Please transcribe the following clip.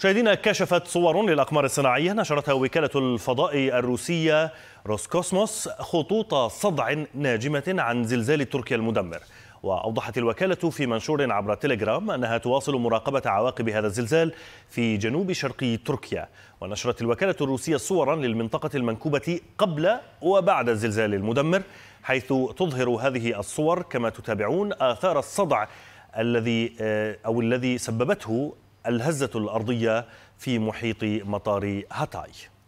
مشاهدينا كشفت صور للأقمار الصناعية نشرتها وكالة الفضاء الروسية روسكوسموس خطوط صدع ناجمة عن زلزال تركيا المدمر وأوضحت الوكالة في منشور عبر تيليجرام أنها تواصل مراقبة عواقب هذا الزلزال في جنوب شرق تركيا ونشرت الوكالة الروسية صورا للمنطقة المنكوبة قبل وبعد الزلزال المدمر حيث تظهر هذه الصور كما تتابعون آثار الصدع الذي آه، أو الذي سببته الهزة الأرضية في محيط مطار هاتاي